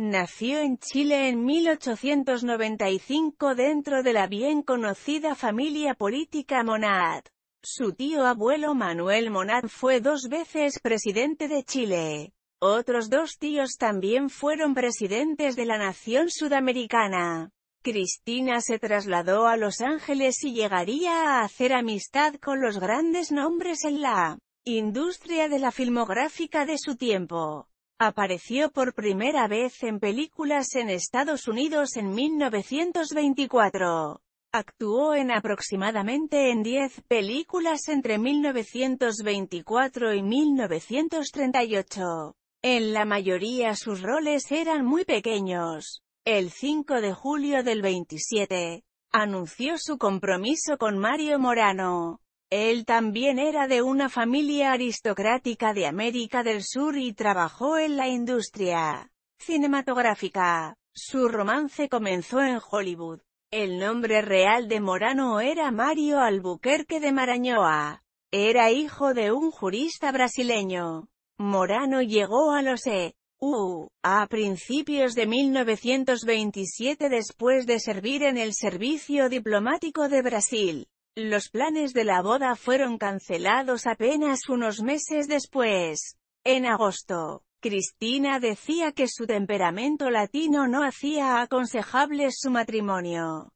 Nació en Chile en 1895 dentro de la bien conocida familia política Monad. Su tío abuelo Manuel Monad fue dos veces presidente de Chile. Otros dos tíos también fueron presidentes de la nación sudamericana. Cristina se trasladó a Los Ángeles y llegaría a hacer amistad con los grandes nombres en la industria de la filmográfica de su tiempo. Apareció por primera vez en películas en Estados Unidos en 1924. Actuó en aproximadamente en 10 películas entre 1924 y 1938. En la mayoría sus roles eran muy pequeños. El 5 de julio del 27, anunció su compromiso con Mario Morano. Él también era de una familia aristocrática de América del Sur y trabajó en la industria cinematográfica. Su romance comenzó en Hollywood. El nombre real de Morano era Mario Albuquerque de Marañoa. Era hijo de un jurista brasileño. Morano llegó a los E. A principios de 1927 después de servir en el Servicio Diplomático de Brasil. Los planes de la boda fueron cancelados apenas unos meses después. En agosto, Cristina decía que su temperamento latino no hacía aconsejable su matrimonio.